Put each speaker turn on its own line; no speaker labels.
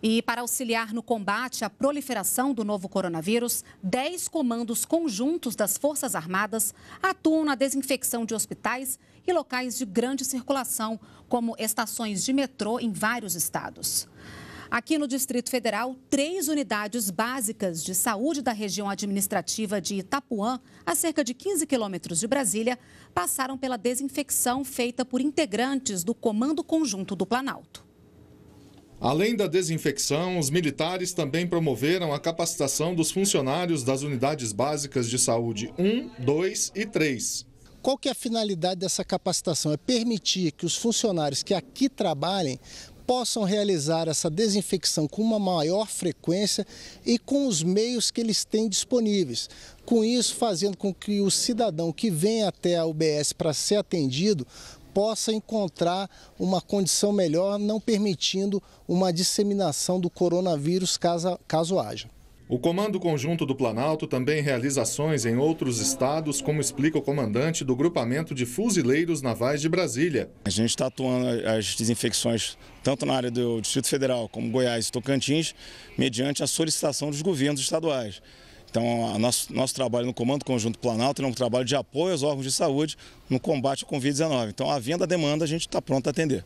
E para auxiliar no combate à proliferação do novo coronavírus, 10 comandos conjuntos das Forças Armadas atuam na desinfecção de hospitais e locais de grande circulação, como estações de metrô em vários estados. Aqui no Distrito Federal, três unidades básicas de saúde da região administrativa de Itapuã, a cerca de 15 quilômetros de Brasília, passaram pela desinfecção feita por integrantes do Comando Conjunto do Planalto.
Além da desinfecção, os militares também promoveram a capacitação dos funcionários das unidades básicas de saúde 1, 2 e 3.
Qual que é a finalidade dessa capacitação? É permitir que os funcionários que aqui trabalhem possam realizar essa desinfecção com uma maior frequência e com os meios que eles têm disponíveis. Com isso, fazendo com que o cidadão que vem até a UBS para ser atendido possa encontrar uma condição melhor, não permitindo uma disseminação do coronavírus caso, caso haja.
O Comando Conjunto do Planalto também realiza ações em outros estados, como explica o comandante do Grupamento de Fuzileiros Navais de Brasília. A gente está atuando as desinfecções tanto na área do Distrito Federal como
Goiás e Tocantins, mediante a solicitação dos governos estaduais. Então, a nosso, nosso trabalho no Comando Conjunto Planalto é um trabalho de apoio aos órgãos de saúde no combate ao Covid-19. Então, havendo a demanda, a gente está pronto a atender.